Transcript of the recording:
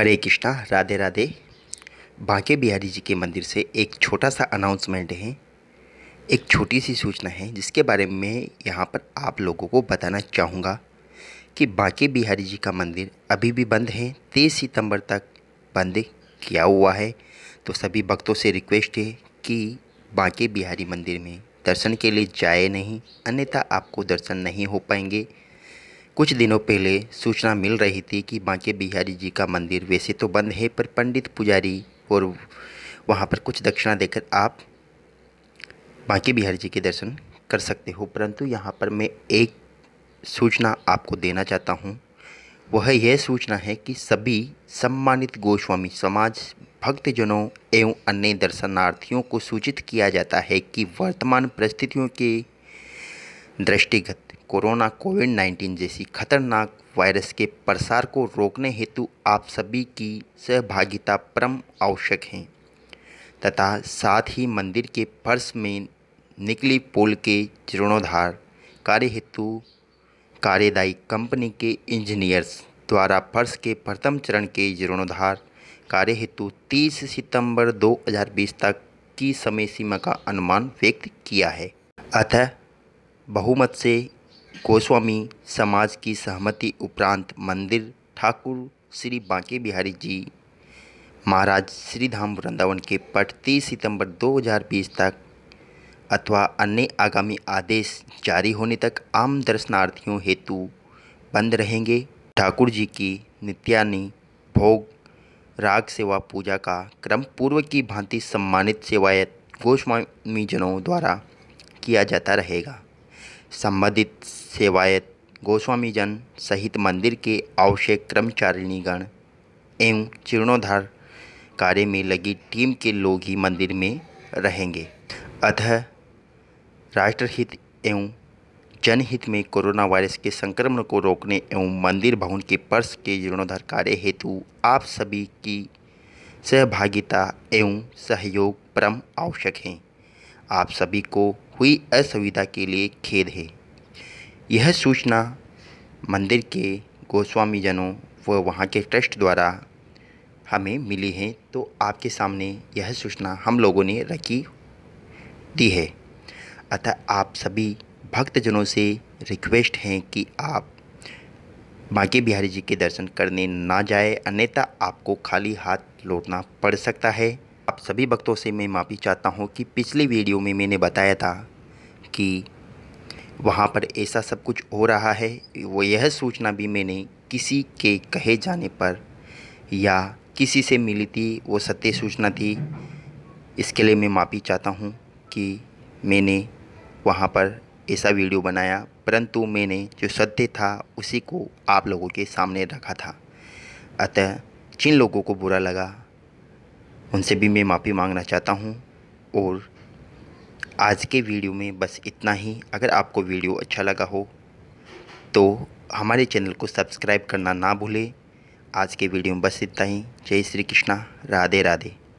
हरे कृष्णा राधे राधे बांके बिहारी जी के मंदिर से एक छोटा सा अनाउंसमेंट है एक छोटी सी सूचना है जिसके बारे में यहाँ पर आप लोगों को बताना चाहूँगा कि बांके बिहारी जी का मंदिर अभी भी बंद है तेईस सितंबर तक बंद किया हुआ है तो सभी भक्तों से रिक्वेस्ट है कि बांके बिहारी मंदिर में दर्शन के लिए जाए नहीं अन्यथा आपको दर्शन नहीं हो पाएंगे कुछ दिनों पहले सूचना मिल रही थी कि बांके बिहारी जी का मंदिर वैसे तो बंद है पर पंडित पुजारी और वहाँ पर कुछ दक्षिणा देकर आप बांके बिहारी जी के दर्शन कर सकते हो परंतु यहाँ पर मैं एक सूचना आपको देना चाहता हूँ वह यह सूचना है कि सभी सम्मानित गोस्वामी समाज भक्तजनों एवं अन्य दर्शनार्थियों को सूचित किया जाता है कि वर्तमान परिस्थितियों के दृष्टिगत कोरोना कोविड नाइन्टीन जैसी खतरनाक वायरस के प्रसार को रोकने हेतु आप सभी की सहभागिता परम आवश्यक है तथा साथ ही मंदिर के फर्श में निकली पुल के जीर्णोद्धार कार्य हेतु कार्यदायी कंपनी के इंजीनियर्स द्वारा फर्श के प्रथम चरण के जीर्णोद्धार कार्य हेतु 30 सितंबर 2020 तक की समय सीमा का अनुमान व्यक्त किया है अतः बहुमत से गोस्वामी समाज की सहमति उपरांत मंदिर ठाकुर श्री बांके बिहारी जी महाराज श्रीधाम वृंदावन के पट तीस सितम्बर दो तक अथवा अन्य आगामी आदेश जारी होने तक आम दर्शनार्थियों हेतु बंद रहेंगे ठाकुर जी की नित्यानि भोग राग सेवा पूजा का क्रम पूर्व की भांति सम्मानित सेवायत गोस्वामीजनों द्वारा किया जाता रहेगा संबंधित सेवायत गोस्वामी जन सहित मंदिर के आवश्यक कर्मचारिणीगण एवं जीर्णोद्धार कार्य में लगी टीम के लोग ही मंदिर में रहेंगे अतः राष्ट्रहित एवं जनहित में कोरोना वायरस के संक्रमण को रोकने एवं मंदिर भवन के पर्स के जीर्णोद्धार कार्य हेतु आप सभी की सहभागिता एवं सहयोग परम आवश्यक हैं आप सभी को हुई असुविधा के लिए खेद है यह सूचना मंदिर के गोस्वामी जनों व वहाँ के ट्रस्ट द्वारा हमें मिली है तो आपके सामने यह सूचना हम लोगों ने रखी दी है अतः आप सभी भक्तजनों से रिक्वेस्ट हैं कि आप बांके बिहारी जी के दर्शन करने ना जाए अन्यथा आपको खाली हाथ लौटना पड़ सकता है सभी भक्तों से मैं माफ़ी चाहता हूँ कि पिछली वीडियो में मैंने बताया था कि वहाँ पर ऐसा सब कुछ हो रहा है वो यह सूचना भी मैंने किसी के कहे जाने पर या किसी से मिली थी वो सत्य सूचना थी इसके लिए मैं माफ़ी चाहता हूँ कि मैंने वहाँ पर ऐसा वीडियो बनाया परंतु मैंने जो सत्य था उसी को आप लोगों के सामने रखा था अतः जिन लोगों को बुरा लगा उनसे भी मैं माफ़ी मांगना चाहता हूँ और आज के वीडियो में बस इतना ही अगर आपको वीडियो अच्छा लगा हो तो हमारे चैनल को सब्सक्राइब करना ना भूलें आज के वीडियो में बस इतना ही जय श्री कृष्णा राधे राधे